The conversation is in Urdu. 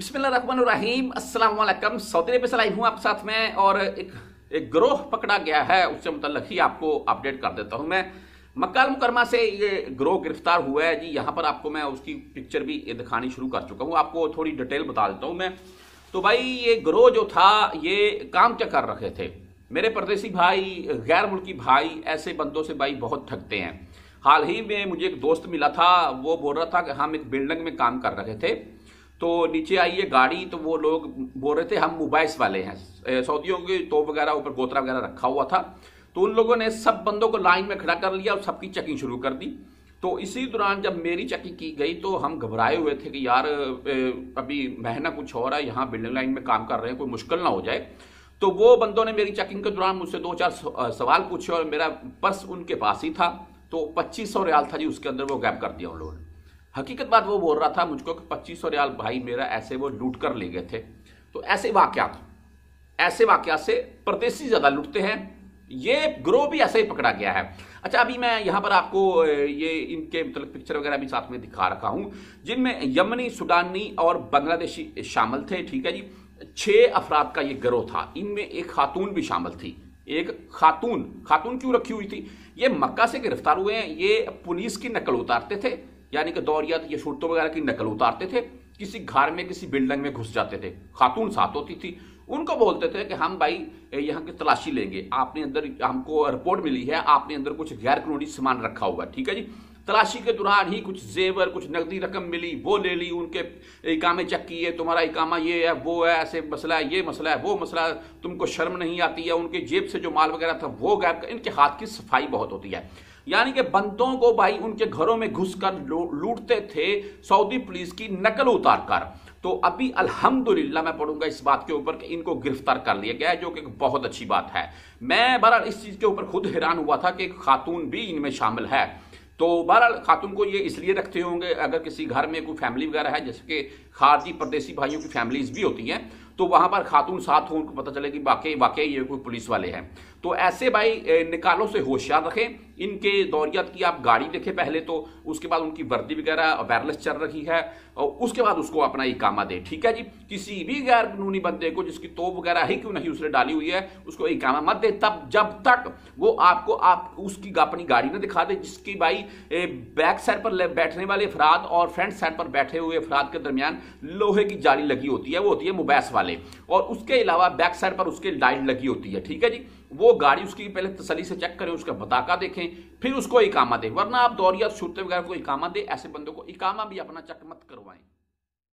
بسم اللہ الرحمن الرحیم السلام علیکم سعودی سے ہوں آپ کے ساتھ میں اور ایک ایک گروہ پکڑا گیا ہے اس سے متعلق ہی آپ کو اپڈیٹ کر دیتا ہوں میں مکہ المکرمہ سے یہ گروہ گرفتار ہوا ہے جی یہاں پر آپ کو میں اس کی پکچر بھی دکھانی شروع کر چکا ہوں آپ کو تھوڑی ڈیٹیل بتا دیتا ہوں میں تو بھائی یہ گروہ جو تھا یہ کام کیا کر رکھے تھے میرے پردیسی بھائی غیر ملکی بھائی ایسے بندوں سے بھائی بہت تھکتے ہیں حال ہی میں مجھے ایک دوست ملا تھا وہ بول رہا تھا کہ ہم ایک بلڈنگ میں کام کر رہے تھے تو نیچے آئی ہے گاڑی تو وہ لوگ بول رہے تھے ہم موبائلس والے ہیں سعودیوں کے توپ وغیرہ اوپر گوترا وغیرہ رکھا ہوا تھا تو ان لوگوں نے سب بندوں کو لائن میں کھڑا کر لیا اور سب کی چیکنگ شروع کر دی تو اسی دوران جب میری چیکنگ کی گئی تو ہم گھبرائے ہوئے تھے کہ یار ابھی مہینہ کچھ ہو رہا ہے یہاں بلڈنگ لائن میں کام کر رہے ہیں کوئی مشکل نہ ہو جائے تو وہ بندوں نے میری چیکنگ کے دوران مجھ سے دو چار سوال پوچھے اور میرا پرس ان کے پاس ہی تھا تو پچیس سو ریال تھا جی اس کے اندر وہ گیپ کر دیا ان لوگوں نے حقیقت بات وہ بول رہا تھا مجھ کو کہ پچیس سو ریال بھائی میرا ایسے وہ لوٹ کر لے گئے تھے تو ایسے واقعات ایسے واقعات سے پردیسی زیادہ لوٹتے ہیں یہ گروہ بھی ایسے ہی پکڑا گیا ہے اچھا ابھی میں یہاں پر آپ کو یہ ان کے مطلب پکچر وغیرہ بھی ساتھ میں دکھا رکھا ہوں جن میں یمنی سوڈانی اور بنگلہ دیشی شامل تھے ٹھیک ہے جی چھ افراد کا یہ گروہ تھا ان میں ایک خاتون بھی شامل تھی ایک خاتون خاتون کیوں رکھی ہوئی تھی یہ مکہ سے گرفتار ہوئے ہیں یہ پولیس کی نقل اتارتے تھے یعنی کہ یہ شورتوں وغیرہ کی نقل اتارتے تھے کسی گھر میں کسی بلڈنگ میں گھس جاتے تھے خاتون ساتھ ہوتی تھی ان کو بولتے تھے کہ ہم بھائی یہاں کی تلاشی لیں گے آپ نے اندر ہم کو رپورٹ ملی ہے آپ نے اندر کچھ غیر قانونی سامان رکھا ہوا ٹھیک ہے جی تلاشی کے دوران ہی کچھ زیور کچھ نقدی رقم ملی وہ لے لی ان کے اکامے چیک کیے تمہارا اکامہ یہ ہے وہ ہے ایسے مسئلہ ہے یہ مسئلہ ہے وہ مسئلہ ہے تم کو شرم نہیں آتی ہے ان کے جیب سے جو مال وغیرہ تھا وہ غائب ان کے ہاتھ کی صفائی بہت ہوتی ہے یعنی کہ بندوں کو بھائی ان کے گھروں میں گھس کر لوٹتے تھے سعودی پولیس کی نقل اتار کر تو ابھی الحمدللہ میں پڑھوں گا اس بات کے اوپر کہ ان کو گرفتار کر لیا گیا جو کہ بہت اچھی بات ہے میں بہرحال اس چیز کے اوپر خود حیران ہوا تھا کہ ایک خاتون بھی ان میں شامل ہے تو بہرحال خاتون کو یہ اس لیے رکھتے ہوں گے اگر کسی گھر میں کوئی فیملی وغیرہ ہے جیسے کہ خارجی پردیسی بھائیوں کی فیملیز بھی ہوتی ہیں تو وہاں پر خاتون ساتھ ہوں ان کو پتہ چلے کہا واقعی یہ کوئی پولیس والے ہیں تو ایسے بھائی نکالوں سے ہوشیار رکھیں ان کے دوریت کی آپ گاڑی دیکھیں پہلے تو اس کے بعد ان کی وردی وغیرہ وائرلیس چل رہی ہے اس کے بعد اس کو اپنا اکامہ دے ٹھیک ہے جی کسی بھی غیر قانونی بندے کو جس کی توپ وغیرہ ہی کیوں نہیں اس نے ڈالی ہوئی ہے اس کو اکامہ مت دے تب جب تک وہ آپ کو آپ اس کی اپنی گاڑی نہ دکھا دے جس کی بھائی بیک سائڈ پر بیٹھنے والے افراد اور فرنٹ سائڈ پر بیٹھے ہوئے افراد کے درمیان لوہے کی جالی لگی ہوتی ہے وہ ہوتی ہے مبیس والے لے اور اس کے علاوہ بیک سائیڈ پر اس کے لائٹ لگی ہوتی ہے ٹھیک ہے جی وہ گاڑی اس کی پہلے تسلی سے چیک کریں اس کا بتا دیکھیں پھر اس کو اکامہ دیں ورنہ آپ دوریات شورتے وغیرہ کو اکامہ دیں ایسے بندوں کو اکامہ بھی اپنا چک مت کروائیں